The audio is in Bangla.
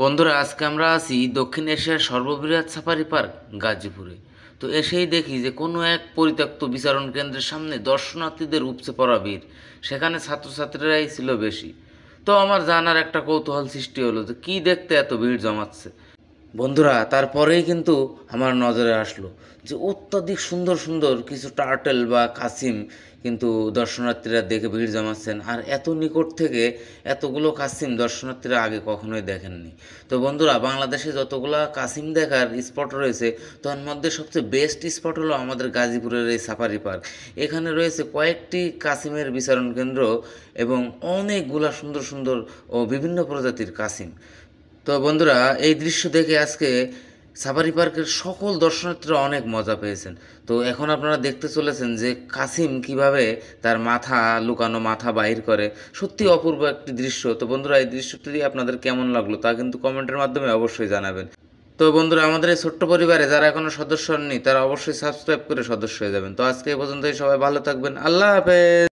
বন্ধুরা আজকে আমরা আছি দক্ষিণ এশিয়ার সর্ববৃহৎ সাফারি পার্ক গাজীপুরে তো এসেই দেখি যে কোনো এক পরিত্যক্ত বিচারণ কেন্দ্রের সামনে দর্শনার্থীদের উপচে পড়া ভিড় সেখানে ছাত্রছাত্রীরাই ছিল বেশি তো আমার জানার একটা কৌতূহল সৃষ্টি হলো যে কী দেখতে এত ভিড় জমাচ্ছে বন্ধুরা তারপরেই কিন্তু আমার নজরে আসলো যে অত্যাধিক সুন্দর সুন্দর কিছু টার্টেল বা কাসিম কিন্তু দর্শনার্থীরা দেখে ভিড় জমাচ্ছেন আর এত নিকট থেকে এতগুলো কাসিম দর্শনার্থীরা আগে কখনোই দেখেননি তো বন্ধুরা বাংলাদেশে যতগুলো কাসিম দেখার স্পট রয়েছে তার মধ্যে সবচেয়ে বেস্ট স্পট হলো আমাদের গাজীপুরের এই সাফারি পার্ক এখানে রয়েছে কয়েকটি কাসিমের বিচারণ কেন্দ্র এবং অনেকগুলা সুন্দর সুন্দর ও বিভিন্ন প্রজাতির কাসিম তো বন্ধুরা এই দৃশ্য দেখে আজকে সাফারি পার্কের সকল দর্শনার্থীরা অনেক মজা পেয়েছেন তো এখন আপনারা দেখতে চলেছেন যে কাসিম কিভাবে তার মাথা লুকানো মাথা বাহির করে সত্যি অপূর্ব একটি দৃশ্য তো বন্ধুরা এই দৃশ্যটি আপনাদের কেমন লাগলো তা কিন্তু কমেন্টের মাধ্যমে অবশ্যই জানাবেন তো বন্ধুরা আমাদের এই ছোট্ট পরিবারে যারা এখনও সদস্য হননি তারা অবশ্যই সাবস্ক্রাইব করে সদস্য হয়ে যাবেন তো আজকে এই পর্যন্তই সবাই ভালো থাকবেন আল্লাহ হাফেজ